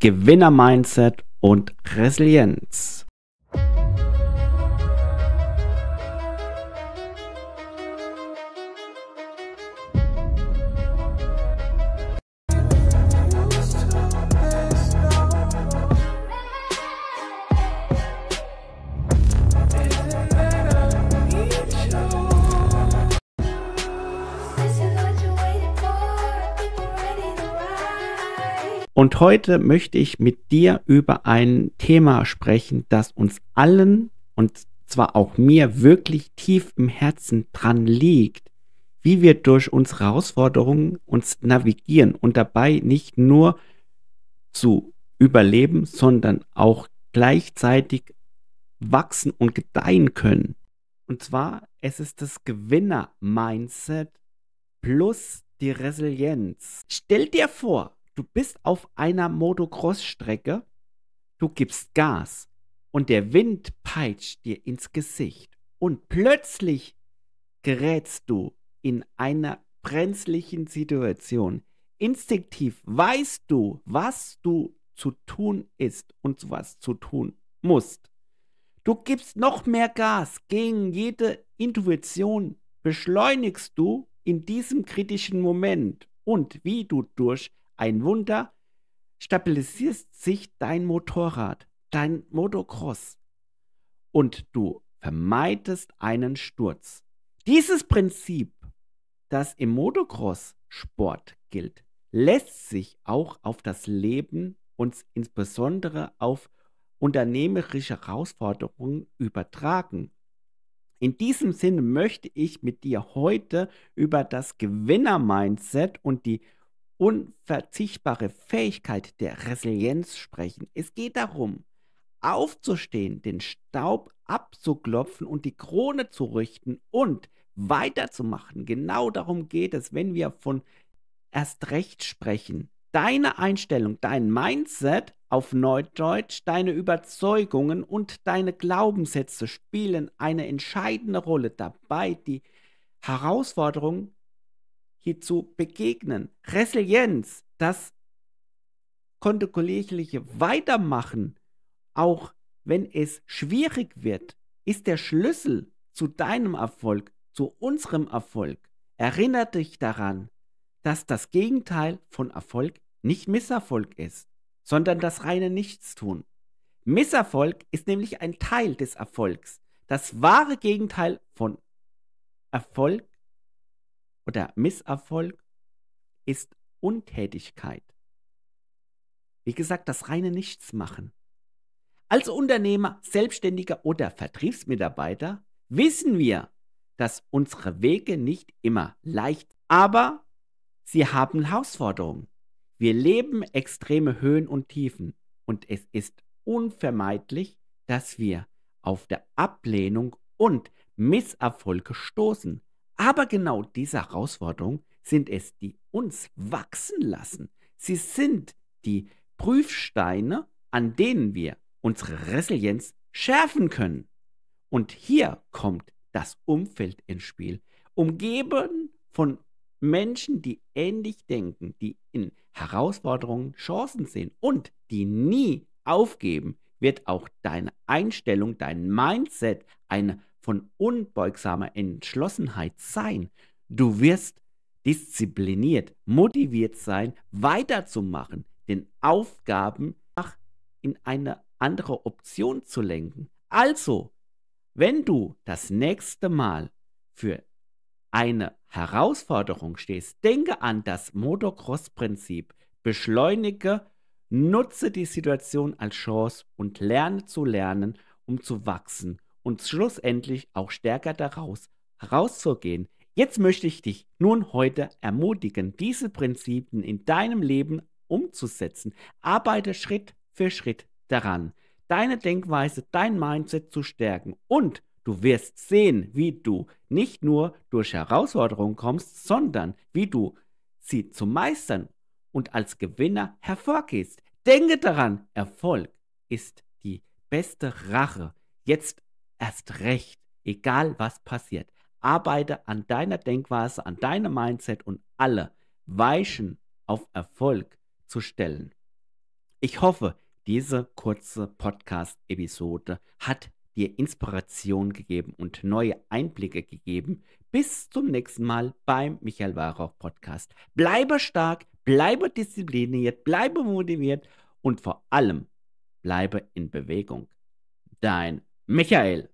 Gewinner-Mindset und Resilienz. Und heute möchte ich mit dir über ein Thema sprechen, das uns allen und zwar auch mir wirklich tief im Herzen dran liegt, wie wir durch unsere Herausforderungen uns navigieren und dabei nicht nur zu überleben, sondern auch gleichzeitig wachsen und gedeihen können. Und zwar, es ist das Gewinner-Mindset plus die Resilienz. Stell dir vor, Du bist auf einer Motocross-Strecke, du gibst Gas und der Wind peitscht dir ins Gesicht und plötzlich gerätst du in einer brenzlichen Situation. Instinktiv weißt du, was du zu tun ist und was zu tun musst. Du gibst noch mehr Gas gegen jede Intuition, beschleunigst du in diesem kritischen Moment und wie du durch ein Wunder, stabilisierst sich dein Motorrad, dein Motocross und du vermeidest einen Sturz. Dieses Prinzip, das im Motocross-Sport gilt, lässt sich auch auf das Leben und insbesondere auf unternehmerische Herausforderungen übertragen. In diesem Sinne möchte ich mit dir heute über das Gewinner-Mindset und die unverzichtbare Fähigkeit der Resilienz sprechen. Es geht darum, aufzustehen, den Staub abzuklopfen und die Krone zu richten und weiterzumachen. Genau darum geht es, wenn wir von erst recht sprechen. Deine Einstellung, dein Mindset auf Neudeutsch, deine Überzeugungen und deine Glaubenssätze spielen eine entscheidende Rolle dabei, die Herausforderung hier zu begegnen. Resilienz, das kontinuierliche Weitermachen, auch wenn es schwierig wird, ist der Schlüssel zu deinem Erfolg, zu unserem Erfolg. Erinnere dich daran, dass das Gegenteil von Erfolg nicht Misserfolg ist, sondern das reine Nichtstun. Misserfolg ist nämlich ein Teil des Erfolgs. Das wahre Gegenteil von Erfolg oder Misserfolg ist Untätigkeit. Wie gesagt, das reine Nichtsmachen. Als Unternehmer, Selbstständiger oder Vertriebsmitarbeiter wissen wir, dass unsere Wege nicht immer leicht, sind, aber sie haben Herausforderungen. Wir leben extreme Höhen und Tiefen und es ist unvermeidlich, dass wir auf der Ablehnung und Misserfolge stoßen, aber genau diese Herausforderungen sind es, die uns wachsen lassen. Sie sind die Prüfsteine, an denen wir unsere Resilienz schärfen können. Und hier kommt das Umfeld ins Spiel. Umgeben von Menschen, die ähnlich denken, die in Herausforderungen Chancen sehen und die nie aufgeben, wird auch deine Einstellung, dein Mindset eine von unbeugsamer Entschlossenheit sein. Du wirst diszipliniert, motiviert sein, weiterzumachen, den Aufgaben nach in eine andere Option zu lenken. Also, wenn du das nächste Mal für eine Herausforderung stehst, denke an das Motocross-Prinzip. Beschleunige, nutze die Situation als Chance und lerne zu lernen, um zu wachsen und schlussendlich auch stärker daraus herauszugehen. Jetzt möchte ich dich nun heute ermutigen, diese Prinzipien in deinem Leben umzusetzen. Arbeite Schritt für Schritt daran, deine Denkweise, dein Mindset zu stärken und Du wirst sehen, wie du nicht nur durch Herausforderungen kommst, sondern wie du sie zu meistern und als Gewinner hervorgehst. Denke daran, Erfolg ist die beste Rache. Jetzt erst recht, egal was passiert. Arbeite an deiner Denkweise, an deinem Mindset und alle Weichen auf Erfolg zu stellen. Ich hoffe, diese kurze Podcast-Episode hat dir Inspiration gegeben und neue Einblicke gegeben. Bis zum nächsten Mal beim Michael Warauch Podcast. Bleibe stark, bleibe diszipliniert, bleibe motiviert und vor allem bleibe in Bewegung. Dein Michael.